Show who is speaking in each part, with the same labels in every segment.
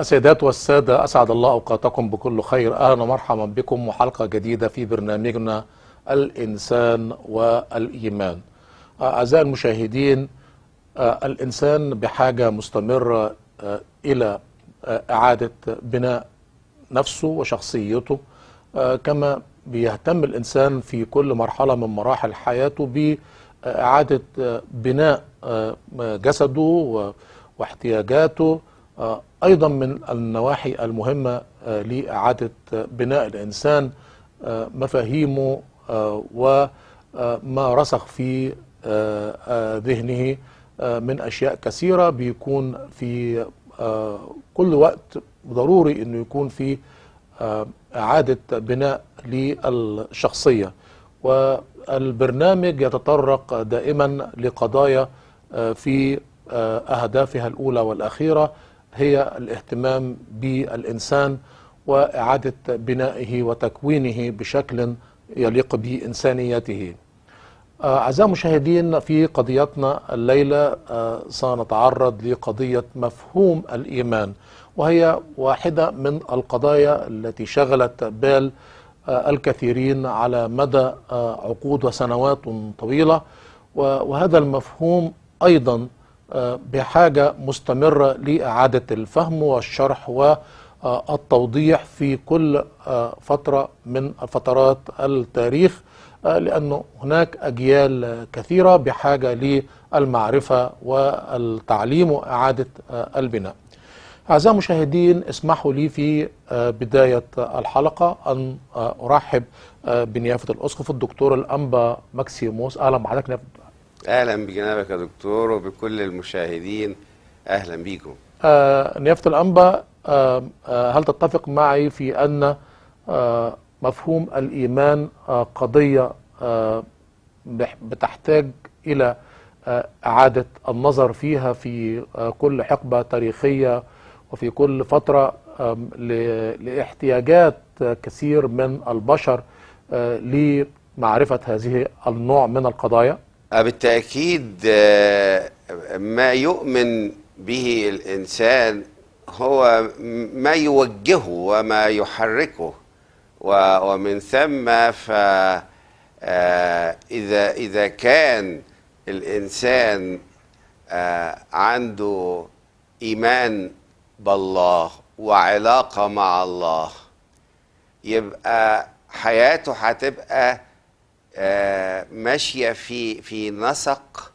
Speaker 1: السيدات والسادة أسعد الله أوقاتكم بكل خير أهلا ومرحبا بكم وحلقة جديدة في برنامجنا الإنسان والإيمان أعزائي المشاهدين الإنسان بحاجة مستمرة آه، إلى آه، إعادة بناء نفسه وشخصيته آه، كما بيهتم الإنسان في كل مرحلة من مراحل حياته بإعادة بناء جسده واحتياجاته آه، أيضا من النواحي المهمة آه، لإعادة آه، بناء الإنسان مفاهيمه وما رسخ في ذهنه من أشياء كثيرة بيكون في كل وقت ضروري أنه يكون في إعادة بناء للشخصية والبرنامج يتطرق دائما لقضايا في أهدافها الأولى والأخيرة هي الاهتمام بالإنسان وإعادة بنائه وتكوينه بشكل يليق بإنسانيته آه، أعزائي المشاهدين في قضيتنا الليلة آه، سنتعرض لقضية مفهوم الإيمان وهي واحدة من القضايا التي شغلت بال آه، الكثيرين على مدى عقود وسنوات طويلة وهذا المفهوم أيضا آه، بحاجة مستمرة لإعادة الفهم والشرح والتوضيح في كل آه، فترة من فترات التاريخ آه، لأنه هناك أجيال كثيرة بحاجة للمعرفة والتعليم وإعادة البناء أعزائي المشاهدين اسمحوا لي في بداية الحلقة أن أرحب بنيافة الأسقف الدكتور الأنبا ماكسيموس أهلا بحضرتك
Speaker 2: اهلا بجنابك يا دكتور وبكل المشاهدين اهلا بيكم
Speaker 1: آه نيافه الانبا آه, آه، هل تتفق معي في ان آه مفهوم الايمان آه قضيه آه بتحتاج الى آه اعاده النظر فيها في آه كل حقبه تاريخيه وفي كل فتره آه لاحتياجات كثير من البشر آه، لمعرفه هذه النوع من القضايا
Speaker 2: بالتأكيد آه، ما يؤمن به الإنسان هو ما يوجهه وما يحركه ومن ثم فإذا آه، إذا كان الإنسان آه، عنده إيمان بالله وعلاقة مع الله يبقى حياته هتبقى آه، ماشيه في في نسق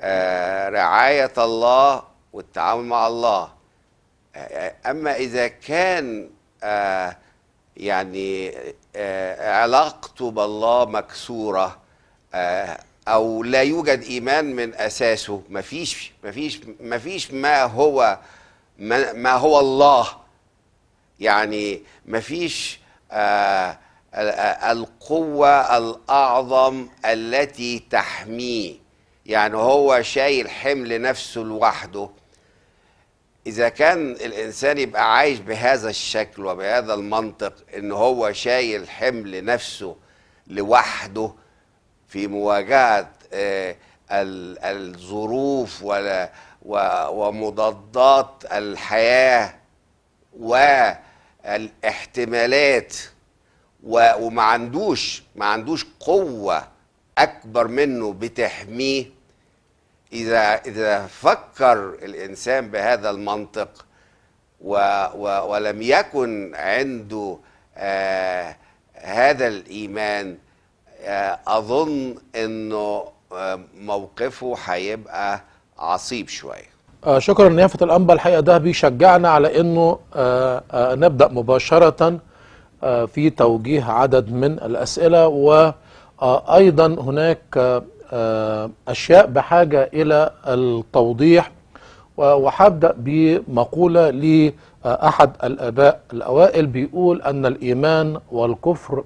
Speaker 2: آه، رعايه الله والتعامل مع الله آه، اما اذا كان يعني علاقته بالله مكسوره او لا يوجد ايمان من اساسه مفيش مفيش مفيش ما هو ما, ما هو الله يعني مفيش آه القوة الأعظم التي تحميه يعني هو شايل حمل نفسه لوحده إذا كان الإنسان يبقى عايش بهذا الشكل وبهذا المنطق إن هو شايل حمل نفسه لوحده في مواجهة آه، الظروف ومضادات الحياة والاحتمالات وما عندوش ما عندوش قوه اكبر منه بتحميه اذا اذا فكر الانسان بهذا المنطق و و ولم يكن عنده آه هذا الايمان آه اظن انه آه، موقفه هيبقى عصيب شويه
Speaker 1: آه شكرا نيافه الانبا الحقيقه ده بيشجعنا على انه آه آه نبدا مباشره آه، في توجيه عدد من الأسئلة وأيضا آه، هناك آه، أشياء بحاجة إلى التوضيح وحبدأ بمقولة لأحد الآباء الأوائل بيقول أن الإيمان والكفر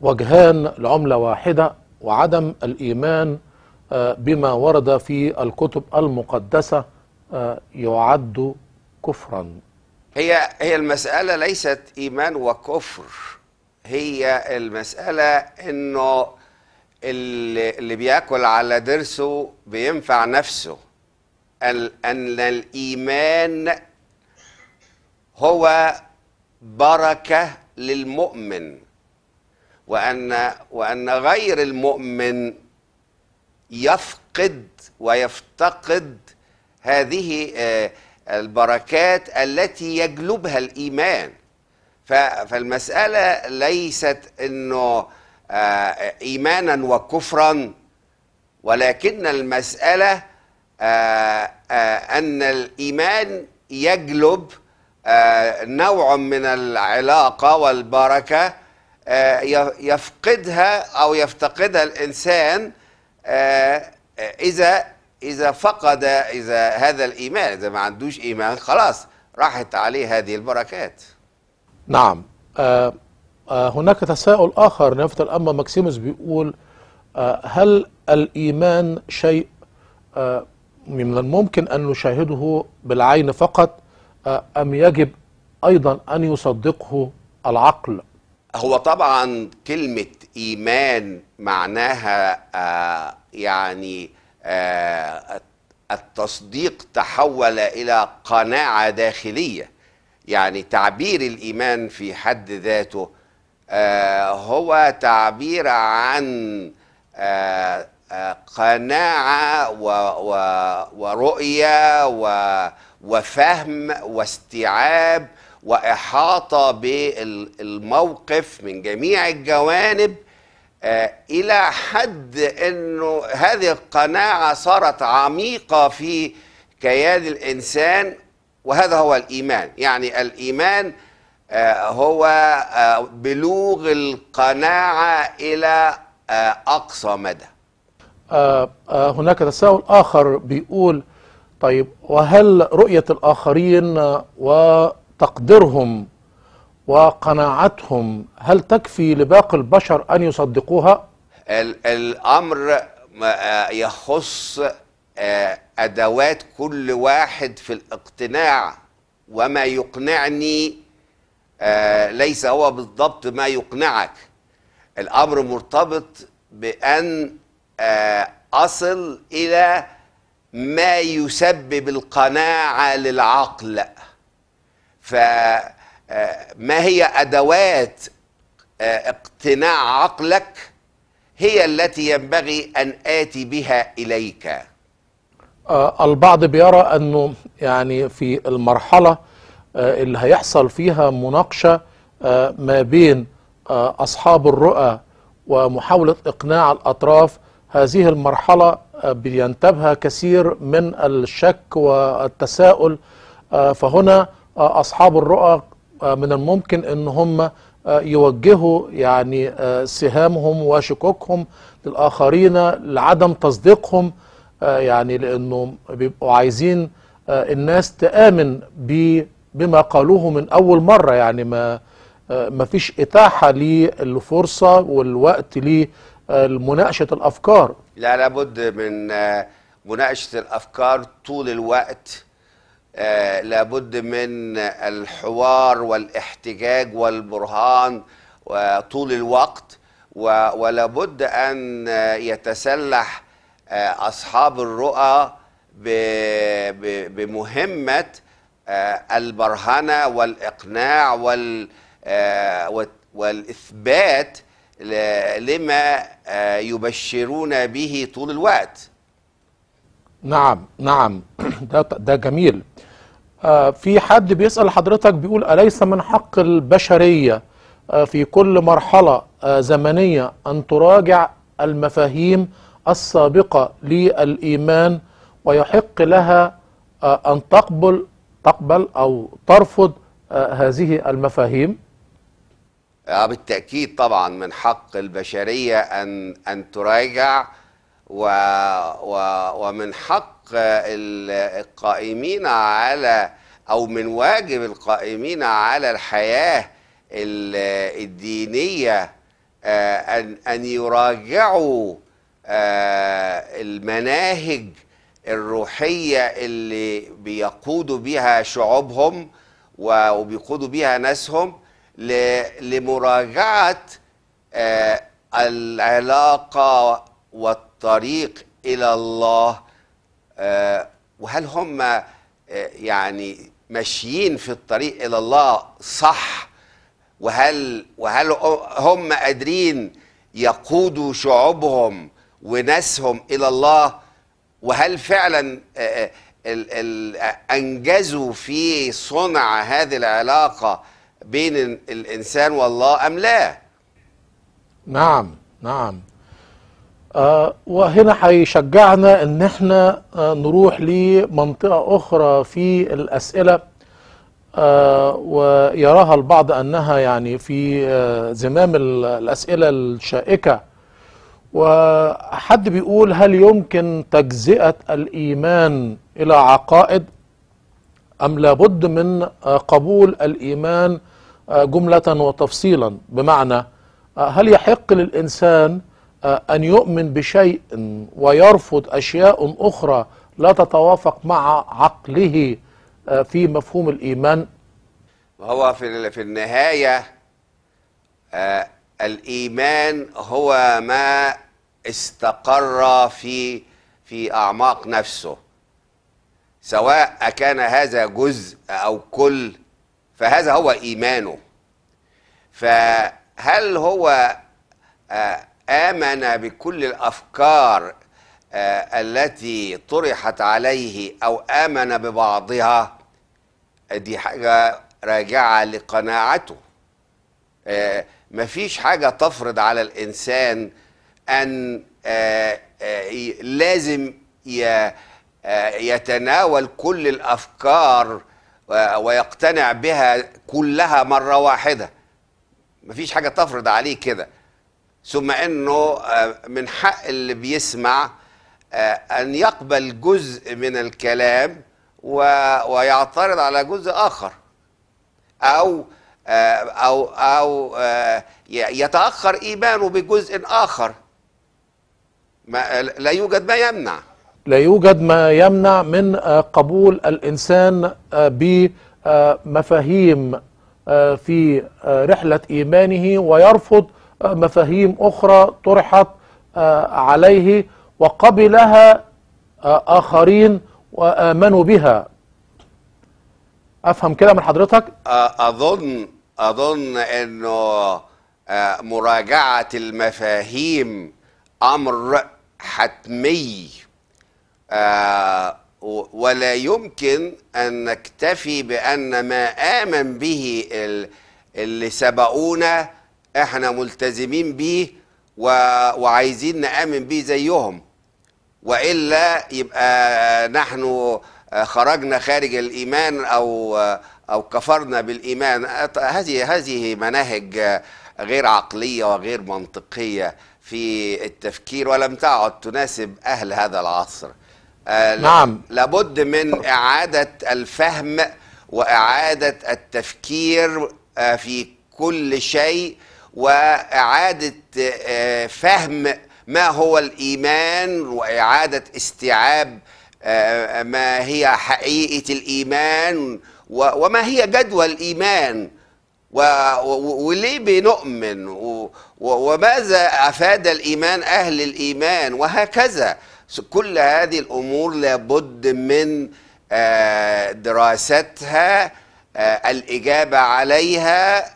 Speaker 1: وجهان لعملة واحدة وعدم الإيمان بما ورد في الكتب المقدسة يعد كفرا
Speaker 2: هي هي المسألة ليست إيمان وكفر هي المسألة إنه اللي, بياكل على درسه بينفع نفسه أن الإيمان هو بركة للمؤمن وأن وأن غير المؤمن يفقد ويفتقد هذه آه البركات التي يجلبها الايمان فالمساله ليست انه آه، ايمانا وكفرا ولكن المساله آه، آه، ان الايمان يجلب نوع من العلاقه والبركه يفقدها او يفتقدها الانسان اذا إذا فقد إذا هذا الإيمان إذا ما عندوش إيمان خلاص راحت عليه هذه البركات
Speaker 1: نعم آه آه هناك تساؤل آخر نفت الأما ماكسيموس بيقول آه هل الإيمان شيء آه من الممكن أن نشاهده بالعين فقط آه أم يجب أيضا أن يصدقه العقل
Speaker 2: هو طبعا كلمة إيمان معناها آه يعني آه، التصديق تحول إلى قناعة داخلية يعني تعبير الإيمان في حد ذاته آه، هو تعبير عن آه، قناعة ورؤية وفهم واستيعاب وإحاطة بالموقف من جميع الجوانب آه، الى حد انه هذه القناعه صارت عميقه في كيان الانسان وهذا هو الايمان يعني الايمان آه، هو آه، بلوغ القناعه الى اقصى مدى
Speaker 1: هناك تساؤل اخر بيقول طيب وهل رؤيه الاخرين وتقديرهم وقناعتهم هل تكفي لباقي البشر أن يصدقوها؟
Speaker 2: الأمر يخص آه، أدوات كل واحد في الاقتناع وما يقنعني آه، ليس هو بالضبط ما يقنعك الأمر مرتبط بأن آه، أصل إلى ما يسبب القناعة للعقل ف ما هي ادوات آه، اقتناع عقلك هي التي ينبغي ان اتي بها اليك
Speaker 1: آه، البعض بيرى انه يعني في المرحله آه، اللي هيحصل فيها مناقشه ما بين اصحاب الرؤى ومحاوله اقناع الاطراف هذه المرحله بينتابها كثير من الشك والتساؤل فهنا اصحاب الرؤى آه، من الممكن ان هم آه، يوجهوا يعني آه، سهامهم وشكوكهم للاخرين لعدم تصديقهم يعني لانه بيبقوا عايزين الناس تامن بما قالوه من اول مره يعني ما ما فيش اتاحه للفرصه والوقت لمناقشه الافكار
Speaker 2: لا لابد من مناقشه الافكار طول الوقت آه، لابد من الحوار والاحتجاج والبرهان آه، طول الوقت ولابد أن يتسلح آه، أصحاب الرؤى بمهمة البرهنة والإقناع والإثبات لما يبشرون به طول الوقت
Speaker 1: نعم نعم ده, ده جميل آه في حد بيسأل حضرتك بيقول أليس من حق البشرية آه في كل مرحلة آه زمنية أن تراجع المفاهيم السابقة للإيمان ويحق لها آه، أن تقبل تقبل أو ترفض آه، هذه المفاهيم
Speaker 2: آه، بالتأكيد طبعا من حق البشرية أن, أن تراجع و و ومن حق القائمين على أو من واجب القائمين على الحياة الدينية آه، أن أن يراجعوا آه، المناهج الروحية اللي بيقودوا بها شعوبهم وبيقودوا بها ناسهم لمراجعة آه، العلاقة الطريق إلى الله آه، وهل هم آه، يعني ماشيين في الطريق إلى الله صح وهل وهل هم قادرين يقودوا شعوبهم وناسهم إلى الله وهل فعلا آه، أنجزوا في صنع هذه العلاقة بين الإنسان والله أم لا
Speaker 1: نعم نعم آه، وهنا هيشجعنا ان احنا آه، نروح لمنطقة اخرى في الاسئلة آه، ويراها البعض انها يعني في زمام الاسئلة الشائكة وحد بيقول هل يمكن تجزئة الايمان الى عقائد ام لابد من قبول الايمان جملة وتفصيلا بمعنى هل يحق للانسان آه، أن يؤمن بشيء ويرفض أشياء أخرى لا تتوافق مع عقله آه، في مفهوم الإيمان
Speaker 2: هو في في النهاية آه، الإيمان هو ما استقر في في أعماق نفسه سواء كان هذا جزء أو كل فهذا هو إيمانه فهل هو آمن بكل الأفكار آه، التي طرحت عليه أو آمن ببعضها دي حاجة راجعة لقناعته آه، مفيش حاجة تفرض على الإنسان أن آه، لازم يتناول كل الأفكار ويقتنع بها كلها مرة واحدة مفيش حاجة تفرض عليه كده ثم انه آه، من حق اللي بيسمع آه، ان يقبل جزء من الكلام ويعترض على جزء اخر او آه، او او يتاخر ايمانه بجزء اخر ما لا يوجد ما يمنع
Speaker 1: لا يوجد ما يمنع من قبول الانسان بمفاهيم في رحله ايمانه ويرفض آه، مفاهيم أخرى طرحت آه، عليه وقبلها آه، آخرين وآمنوا بها أفهم كده من حضرتك؟
Speaker 2: أظن أظن أنه مراجعة المفاهيم أمر حتمي ولا يمكن أن نكتفي بأن ما آمن به اللي سبقونا احنا ملتزمين بيه و... وعايزين نآمن بيه زيهم وإلا يبقى نحن خرجنا خارج الإيمان أو أو كفرنا بالإيمان هذه هذه مناهج غير عقلية وغير منطقية في التفكير ولم تعد تناسب أهل هذا العصر آه، نعم لابد من إعادة الفهم وإعادة التفكير آه، في كل شيء واعاده آه، فهم ما هو الايمان واعاده استيعاب آه، آه، ما هي حقيقه الايمان وما هي جدوى الايمان وليه بنؤمن وماذا افاد الايمان اهل الايمان وهكذا كل هذه الامور لابد من دراستها الإجابة عليها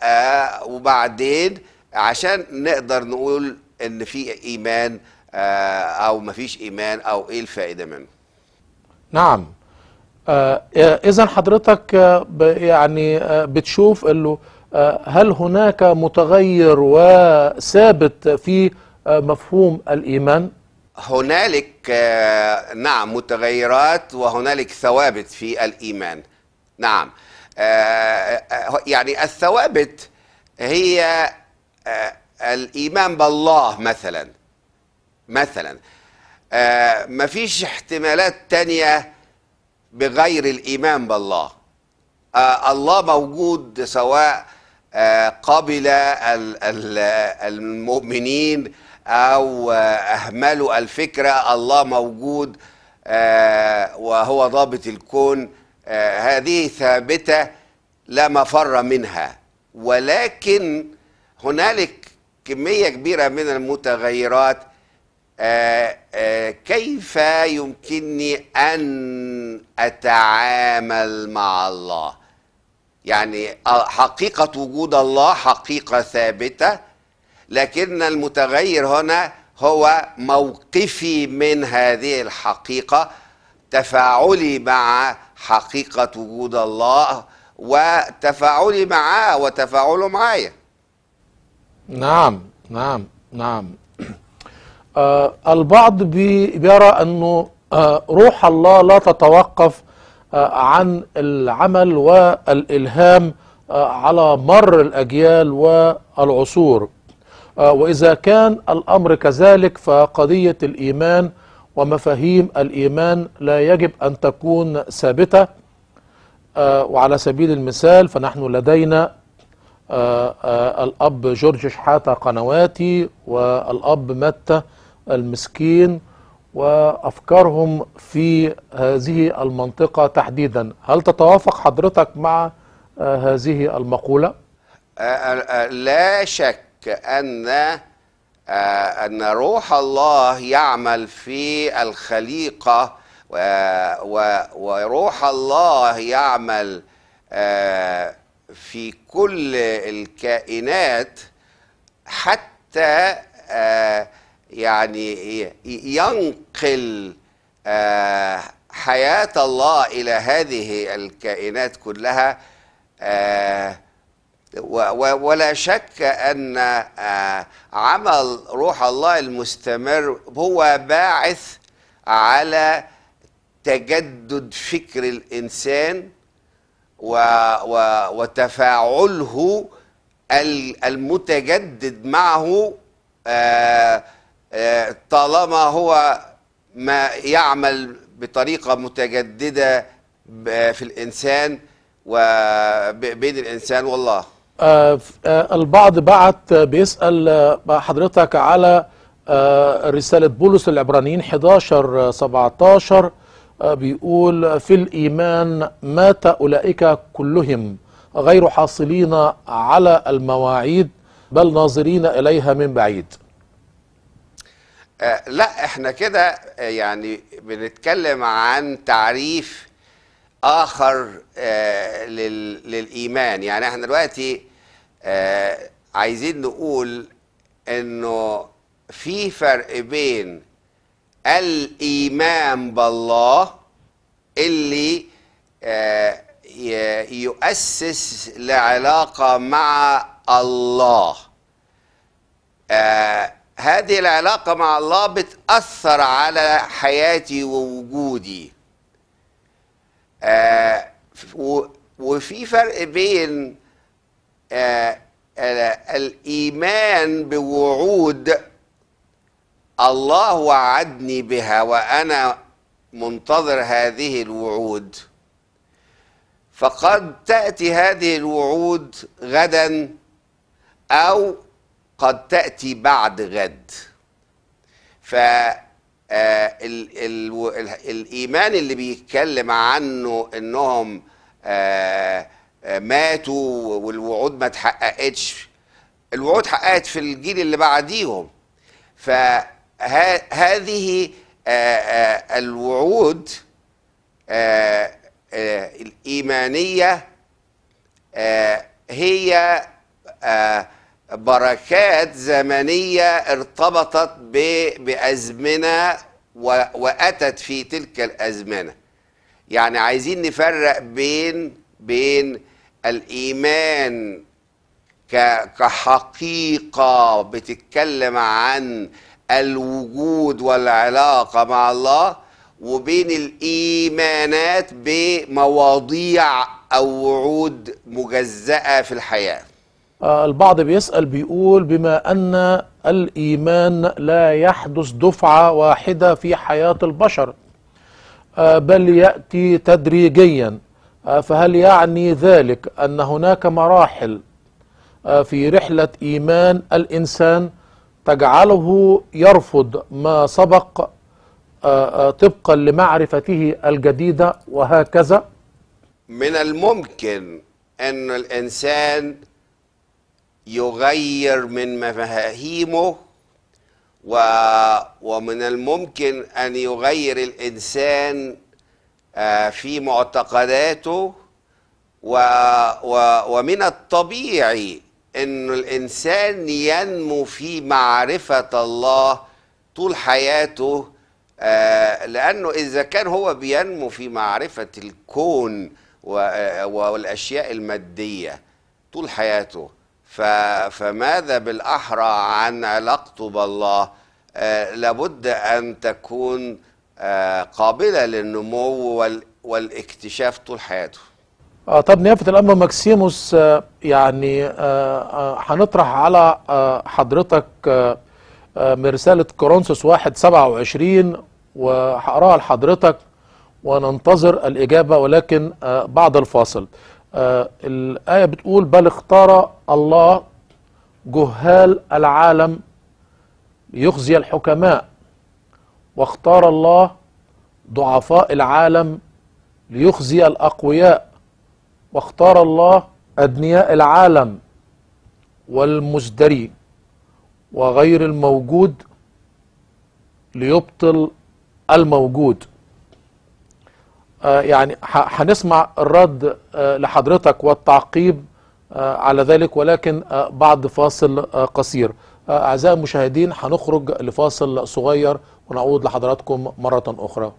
Speaker 2: وبعدين عشان نقدر نقول ان في ايمان آه، او مفيش ايمان او ايه الفائده منه
Speaker 1: نعم آه، اذا حضرتك آه، يعني بتشوف انه هل هناك متغير وثابت في مفهوم الايمان
Speaker 2: هنالك نعم متغيرات وهنالك ثوابت في الايمان نعم يعني الثوابت هي آه، الايمان بالله مثلا مثلا آه، مفيش احتمالات تانية بغير الايمان بالله آه، الله موجود سواء قبل المؤمنين او اهملوا الفكره الله موجود وهو ضابط الكون هذه ثابته لا مفر منها ولكن هنالك كميه كبيره من المتغيرات آآ آه، آآ آه، كيف يمكنني ان اتعامل مع الله يعني آه، حقيقه وجود الله حقيقه ثابته لكن المتغير هنا هو موقفي من هذه الحقيقه تفاعلي مع حقيقه وجود الله وتفاعلي معاه وتفاعله معايا
Speaker 1: نعم نعم نعم آه البعض بيرى أنه آه روح الله لا تتوقف آه عن العمل والإلهام آه على مر الأجيال والعصور آه وإذا كان الأمر كذلك فقضية الإيمان ومفاهيم الإيمان لا يجب أن تكون ثابتة آه وعلى سبيل المثال فنحن لدينا الأب جورج شحاتة قنواتي والأب متى المسكين وأفكارهم في هذه المنطقة تحديدا هل تتوافق حضرتك مع هذه المقولة؟
Speaker 2: لا شك أن أن روح الله يعمل في الخليقة وروح الله يعمل في كل الكائنات حتى آه، يعني ينقل آه، حياة الله إلى هذه الكائنات كلها آه، ولا شك أن عمل روح الله المستمر هو باعث على تجدد فكر الإنسان و و وتفاعله المتجدد معه آه، آه، طالما هو ما يعمل بطريقة متجددة في الإنسان وبين الإنسان والله
Speaker 1: آه، البعض بعت بيسأل حضرتك على رسالة بولس للعبرانيين 11 17 بيقول في الإيمان مات أولئك كلهم غير حاصلين على المواعيد بل ناظرين إليها من بعيد
Speaker 2: آه، لا احنا كده آه، يعني بنتكلم عن تعريف آخر آه، للإيمان يعني احنا دلوقتي عايزين نقول انه في فرق بين الايمان بالله اللي آه، يؤسس لعلاقه مع الله آه، هذه العلاقه مع الله بتاثر على حياتي ووجودي آه، وفي فرق بين الايمان بوعود الله وعدني بها وأنا منتظر هذه الوعود فقد تأتي هذه الوعود غدا أو قد تأتي بعد غد ف آه، الإيمان اللي بيتكلم عنه إنهم آه، آه، ماتوا والوعود ما تحققتش الوعود حققت في الجيل اللي بعديهم ف هذه آه، آه، الوعود آه، الإيمانية هي بركات زمنية ارتبطت بأزمنة وأتت في تلك الأزمنة يعني عايزين نفرق بين بين الإيمان كحقيقة بتتكلم عن الوجود والعلاقة مع الله وبين الإيمانات بمواضيع أو وعود مجزأة في الحياة
Speaker 1: آه، البعض بيسأل بيقول بما أن الإيمان لا يحدث دفعة واحدة في حياة البشر آه، بل يأتي تدريجيا آه، فهل يعني ذلك أن هناك مراحل في رحلة إيمان الإنسان تجعله يرفض ما سبق آه، آه، طبقا لمعرفته الجديدة وهكذا
Speaker 2: من الممكن أن الإنسان يغير من مفاهيمه و ومن الممكن أن يغير الإنسان آه، في معتقداته و و ومن الطبيعي انه الانسان ينمو في معرفه الله طول حياته آه، لانه اذا كان هو بينمو في معرفه الكون آه، والاشياء الماديه طول حياته فماذا بالاحرى عن علاقته بالله آه، لابد ان تكون قابله للنمو والاكتشاف طول حياته
Speaker 1: آه طب نيافة الامر ماكسيموس آه يعني آه، آه، هنطرح على آه، حضرتك مرساله كورنثوس واحد سبعة وعشرين وهقراها لحضرتك وننتظر الإجابة ولكن بعد الفاصل الآية بتقول بل اختار الله جهال العالم ليخزي الحكماء واختار الله ضعفاء العالم ليخزي الأقوياء واختار الله أدنياء العالم والمزدري وغير الموجود ليبطل الموجود آه، يعني هنسمع الرد آه، لحضرتك والتعقيب آه، على ذلك ولكن بعد فاصل قصير أعزائي المشاهدين هنخرج لفاصل صغير ونعود لحضراتكم مرة أخرى